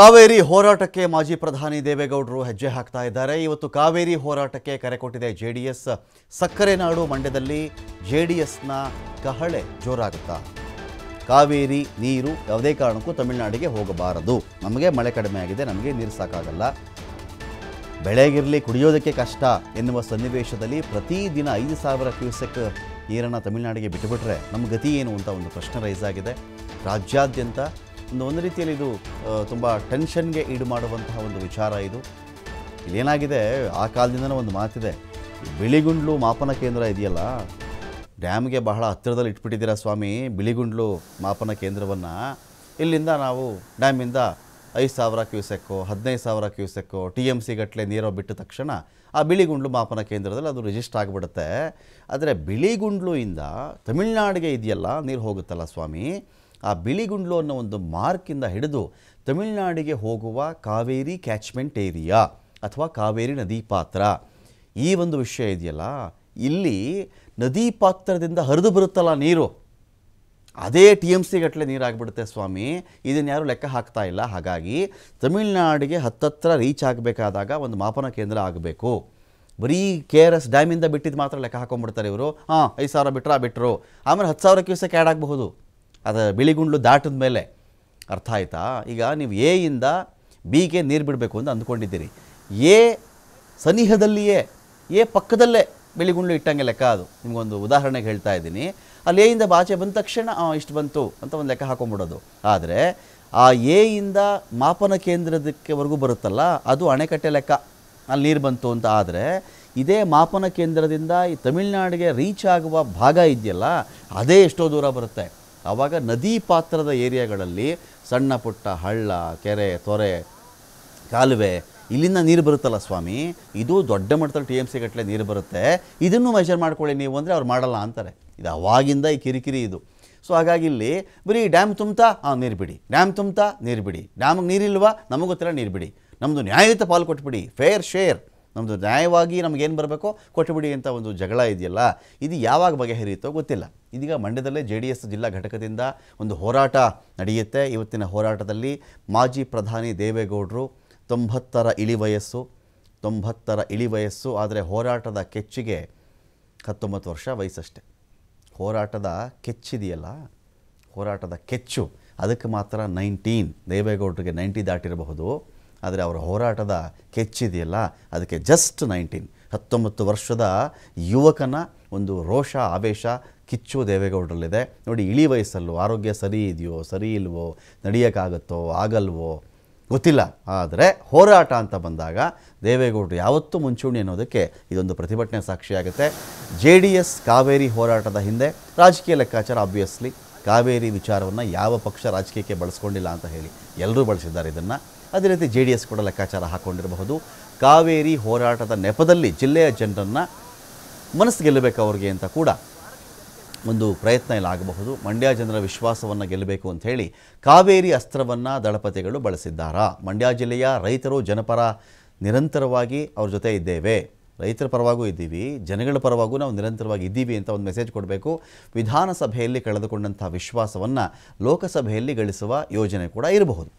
ಕಾವೇರಿ ಹೋರಾಟಕ್ಕೆ ಮಾಜಿ ಪ್ರಧಾನಿ ದೇವೇಗೌಡರು ಹೆಜ್ಜೆ ಹಾಕ್ತಾ ಇದ್ದಾರೆ ಇವತ್ತು ಕಾವೇರಿ ಹೋರಾಟಕ್ಕೆ ಕರೆ ಕೊಟ್ಟಿದೆ ಜೆ ಜೆಡಿಎಸ್ ಸಕ್ಕರೆ ನಾಡು ಮಂಡ್ಯದಲ್ಲಿ ಜೆ ಡಿ ಎಸ್ನ ಕಹಳೆ ಜೋರಾಗುತ್ತಾ ಕಾವೇರಿ ನೀರು ಯಾವುದೇ ಕಾರಣಕ್ಕೂ ತಮಿಳುನಾಡಿಗೆ ಹೋಗಬಾರದು ನಮಗೆ ಮಳೆ ಕಡಿಮೆ ಆಗಿದೆ ನಮಗೆ ನೀರು ಸಾಕಾಗಲ್ಲ ಬೆಳೆಗಿರಲಿ ಕುಡಿಯೋದಕ್ಕೆ ಕಷ್ಟ ಎನ್ನುವ ಸನ್ನಿವೇಶದಲ್ಲಿ ಪ್ರತಿದಿನ ಐದು ಸಾವಿರ ಕ್ಯೂಸೆಕ್ ನೀರನ್ನು ತಮಿಳುನಾಡಿಗೆ ಬಿಟ್ಟುಬಿಟ್ರೆ ನಮ್ಮ ಗತಿ ಏನು ಅಂತ ಒಂದು ಪ್ರಶ್ನೆ ರೈಸ್ ಆಗಿದೆ ರಾಜ್ಯಾದ್ಯಂತ ಒಂದು ಒಂದು ರೀತಿಯಲ್ಲಿ ಇದು ತುಂಬ ಟೆನ್ಷನ್ಗೆ ಈಡು ಮಾಡುವಂತಹ ಒಂದು ವಿಚಾರ ಇದು ಇಲ್ಲೇನಾಗಿದೆ ಆ ಕಾಲದಿಂದನೇ ಒಂದು ಮಾತಿದೆ ಬಿಳಿಗುಂಡ್ಲು ಮಾಪನ ಕೇಂದ್ರ ಇದೆಯಲ್ಲ ಡ್ಯಾಮ್ಗೆ ಬಹಳ ಹತ್ತಿರದಲ್ಲಿ ಇಟ್ಬಿಟ್ಟಿದ್ದೀರಾ ಸ್ವಾಮಿ ಬಿಳಿಗುಂಡ್ಲು ಮಾಪನ ಕೇಂದ್ರವನ್ನು ಇಲ್ಲಿಂದ ನಾವು ಡ್ಯಾಮಿಂದ ಐದು ಸಾವಿರ ಕ್ಯೂಸೆಕ್ಕೋ ಹದಿನೈದು ಸಾವಿರ ಕ್ಯೂಸೆಕ್ಕೋ ಟಿ ಎಮ್ ಸಿ ಗಟ್ಟಲೆ ಬಿಟ್ಟ ತಕ್ಷಣ ಆ ಬಿಳಿಗುಂಡ್ಲು ಮಾಪನ ಕೇಂದ್ರದಲ್ಲಿ ಅದು ರಿಜಿಸ್ಟರ್ ಆಗಿಬಿಡುತ್ತೆ ಆದರೆ ಇಂದ ತಮಿಳ್ನಾಡಿಗೆ ಇದೆಯಲ್ಲ ನೀರು ಹೋಗುತ್ತಲ್ಲ ಸ್ವಾಮಿ ಆ ಬಿಳಿಗುಂಡ್ಲು ಅನ್ನೋ ಒಂದು ಮಾರ್ಕಿಂದ ಹಿಡಿದು ತಮಿಳುನಾಡಿಗೆ ಹೋಗುವ ಕಾವೇರಿ ಕ್ಯಾಚ್ಮೆಂಟ್ ಏರಿಯಾ ಅಥವಾ ಕಾವೇರಿ ನದಿ ಪಾತ್ರ ಈ ಒಂದು ವಿಷಯ ಇದೆಯಲ್ಲ ಇಲ್ಲಿ ನದಿ ಪಾತ್ರದಿಂದ ಹರಿದು ಬರುತ್ತಲ್ಲ ನೀರು ಅದೇ ಟಿ ಎಮ್ ಸಿ ಗಟ್ಟಲೆ ನೀರಾಗ್ಬಿಡುತ್ತೆ ಸ್ವಾಮಿ ಇದನ್ನು ಯಾರೂ ಲೆಕ್ಕ ಹಾಕ್ತಾ ಇಲ್ಲ ಹಾಗಾಗಿ ತಮಿಳುನಾಡಿಗೆ ಹತ್ತತ್ರ ರೀಚ್ ಆಗಬೇಕಾದಾಗ ಒಂದು ಮಾಪನ ಕೇಂದ್ರ ಆಗಬೇಕು ಬರೀ ಕೆ ಆರ್ ಎಸ್ ಡ್ಯಾಮಿಂದ ಬಿಟ್ಟಿದ್ದು ಮಾತ್ರ ಲೆಕ್ಕ ಹಾಕೊಂಡ್ಬಿಡ್ತಾರೆ ಇವರು ಹಾಂ ಐದು ಸಾವಿರ ಬಿಟ್ಟರೆ ಬಿಟ್ಟರು ಆಮೇಲೆ ಹತ್ತು ಸಾವಿರ ಕ್ಯೂಸೆಕ್ ಆ್ಯಡ್ ಆಗಬಹುದು ಅದು ಬಿಳಿಗುಂಡ್ಲು ದಾಟಿದ ಮೇಲೆ ಅರ್ಥ ಆಯಿತಾ ಈಗ ನೀವು ಎ ಇಂದ ಬಿಗೆ ನೀರು ಬಿಡಬೇಕು ಅಂತ ಅಂದ್ಕೊಂಡಿದ್ದೀರಿ ಎ ಸನಿಹದಲ್ಲಿಯೇ ಎ ಪಕ್ಕದಲ್ಲೇ ಬಿಳಿಗುಂಡ್ಲು ಇಟ್ಟಂಗೆ ಲೆಕ್ಕ ಅದು ನಿಮಗೊಂದು ಉದಾಹರಣೆಗೆ ಹೇಳ್ತಾ ಇದ್ದೀನಿ ಅಲ್ಲಿ ಎಯಿಂದ ಬಾಚೆ ಬಂದ ತಕ್ಷಣ ಇಷ್ಟು ಬಂತು ಅಂತ ಒಂದು ಲೆಕ್ಕ ಹಾಕೊಂಬಿಡೋದು ಆದರೆ ಆ ಎಯಿಂದ ಮಾಪನ ಕೇಂದ್ರದಕ್ಕೆವರೆಗೂ ಬರುತ್ತಲ್ಲ ಅದು ಅಣೆಕಟ್ಟೆ ಲೆಕ್ಕ ಅಲ್ಲಿ ನೀರು ಬಂತು ಅಂತ ಆದರೆ ಇದೇ ಮಾಪನ ಕೇಂದ್ರದಿಂದ ಈ ತಮಿಳ್ನಾಡಿಗೆ ರೀಚ್ ಆಗುವ ಭಾಗ ಇದೆಯಲ್ಲ ಅದೇ ಎಷ್ಟೋ ದೂರ ಬರುತ್ತೆ ಆವಾಗ ನದಿ ಪಾತ್ರದ ಏರಿಯಾಗಳಲ್ಲಿ ಸಣ್ಣ ಪುಟ್ಟ ಹಳ್ಳ ಕೆರೆ ತೊರೆ ಕಾಲುವೆ ಇಲ್ಲಿಂದ ನೀರು ಬರುತ್ತಲ್ಲ ಸ್ವಾಮಿ ಇದು ದೊಡ್ಡ ಮಟ್ಟದಲ್ಲಿ ಟಿ ಎಮ್ ಸಿ ಗಟ್ಟಲೆ ನೀರು ಬರುತ್ತೆ ಇದನ್ನು ಮೆಷರ್ ಮಾಡ್ಕೊಳ್ಳಿ ನೀವು ಅಂದರೆ ಅವ್ರು ಮಾಡಲ್ಲ ಅಂತಾರೆ ಇದು ಅವಾಗಿಂದ ಈ ಕಿರಿಕಿರಿ ಇದು ಸೊ ಹಾಗಾಗಿ ಇಲ್ಲಿ ಬರೀ ಡ್ಯಾಮ್ ತುಂಬ್ತಾ ಹಾಂ ನೀರು ಬಿಡಿ ಡ್ಯಾಮ್ ತುಂಬ್ತಾ ನೀರು ಬಿಡಿ ಡ್ಯಾಮ್ಗೆ ನೀರಿಲ್ವಾ ನಮಗೊತ್ತಿರ ನೀರು ಬಿಡಿ ನಮ್ಮದು ನ್ಯಾಯಯುತ ಪಾಲು ಕೊಟ್ಬಿಡಿ ಫೇರ್ ಶೇರ್ ನಮ್ಮದು ನ್ಯಾಯವಾಗಿ ನಮಗೇನು ಬರಬೇಕು ಕೊಟ್ಟುಬಿಡಿ ಅಂತ ಒಂದು ಜಗಳ ಇದೆಯಲ್ಲ ಇದು ಯಾವಾಗ ಬಗೆಹರಿಯುತ್ತೋ ಗೊತ್ತಿಲ್ಲ ಇದೀಗ ಮಂಡ್ಯದಲ್ಲೇ ಜೆ ಡಿ ಎಸ್ ಜಿಲ್ಲಾ ಘಟಕದಿಂದ ಒಂದು ಹೋರಾಟ ನಡೆಯುತ್ತೆ ಇವತ್ತಿನ ಹೋರಾಟದಲ್ಲಿ ಮಾಜಿ ಪ್ರಧಾನಿ ದೇವೇಗೌಡರು ತೊಂಬತ್ತರ ವಯಸ್ಸು ತೊಂಬತ್ತರ ವಯಸ್ಸು ಆದರೆ ಹೋರಾಟದ ಕೆಚ್ಚಿಗೆ ಹತ್ತೊಂಬತ್ತು ವರ್ಷ ವಯಸ್ಸಷ್ಟೆ ಹೋರಾಟದ ಕೆಚ್ಚಿದೆಯಲ್ಲ ಹೋರಾಟದ ಕೆಚ್ಚು ಅದಕ್ಕೆ ಮಾತ್ರ ನೈನ್ಟೀನ್ ದೇವೇಗೌಡರಿಗೆ ನೈಂಟಿ ದಾಟಿರಬಹುದು ಆದರೆ ಅವರ ಹೋರಾಟದ ಕೆಚ್ಚಿದೆಯಲ್ಲ ಅದಕ್ಕೆ ಜಸ್ಟ್ ನೈನ್ಟೀನ್ ಹತ್ತೊಂಬತ್ತು ವರ್ಷದ ಯುವಕನ ಒಂದು ರೋಷ ಆವೇಶ ಕಿಚ್ಚು ದೇವೇಗೌಡರಲ್ಲಿದೆ ನೋಡಿ ಇಳಿ ವಯಸ್ಸಲ್ಲೂ ಆರೋಗ್ಯ ಸರಿ ಇದೆಯೋ ಸರಿ ಇಲ್ವೋ ನಡೆಯೋಕ್ಕಾಗತ್ತೋ ಆಗಲ್ವೋ ಗೊತ್ತಿಲ್ಲ ಆದರೆ ಹೋರಾಟ ಅಂತ ಬಂದಾಗ ದೇವೇಗೌಡರು ಯಾವತ್ತೂ ಮುಂಚೂಣಿ ಅನ್ನೋದಕ್ಕೆ ಇದೊಂದು ಪ್ರತಿಭಟನೆ ಸಾಕ್ಷಿಯಾಗುತ್ತೆ ಜೆ ಡಿ ಎಸ್ ಕಾವೇರಿ ಹೋರಾಟದ ಹಿಂದೆ ರಾಜಕೀಯ ಲೆಕ್ಕಾಚಾರ ಆಬ್ವಿಯಸ್ಲಿ ಕಾವೇರಿ ವಿಚಾರವನ್ನು ಯಾವ ಪಕ್ಷ ರಾಜಕೀಯಕ್ಕೆ ಬಳಸ್ಕೊಂಡಿಲ್ಲ ಅಂತ ಹೇಳಿ ಎಲ್ಲರೂ ಬಳಸಿದ್ದಾರೆ ಇದನ್ನು ಅದೇ ರೀತಿ ಜೆ ಡಿ ಎಸ್ ಕೂಡ ಲೆಕ್ಕಾಚಾರ ಹಾಕ್ಕೊಂಡಿರಬಹುದು ಕಾವೇರಿ ಹೋರಾಟದ ನೆಪದಲ್ಲಿ ಜಿಲ್ಲೆಯ ಜನರನ್ನು ಮನಸ್ಸು ಗೆಲ್ಲಬೇಕು ಅವ್ರಿಗೆ ಅಂತ ಕೂಡ ಒಂದು ಪ್ರಯತ್ನ ಇಲ್ಲ ಆಗಬಹುದು ಮಂಡ್ಯ ಜನರ ವಿಶ್ವಾಸವನ್ನು ಗೆಲ್ಲಬೇಕು ಅಂತ ಹೇಳಿ ಕಾವೇರಿ ಅಸ್ತ್ರವನ್ನು ದಳಪತಿಗಳು ಬಳಸಿದ್ದಾರಾ ಮಂಡ್ಯ ಜಿಲ್ಲೆಯ ರೈತರು ಜನಪರ ನಿರಂತರವಾಗಿ ಅವ್ರ ಜೊತೆ ಇದ್ದೇವೆ ರೈತರ ಪರವಾಗೂ ಇದ್ದೀವಿ ಜನಗಳ ಪರವಾಗೂ ನಾವು ನಿರಂತರವಾಗಿ ಇದ್ದೀವಿ ಅಂತ ಒಂದು ಮೆಸೇಜ್ ಕೊಡಬೇಕು ವಿಧಾನಸಭೆಯಲ್ಲಿ ಕಳೆದುಕೊಂಡಂತಹ ವಿಶ್ವಾಸವನ್ನು ಲೋಕಸಭೆಯಲ್ಲಿ ಗಳಿಸುವ ಯೋಜನೆ ಕೂಡ ಇರಬಹುದು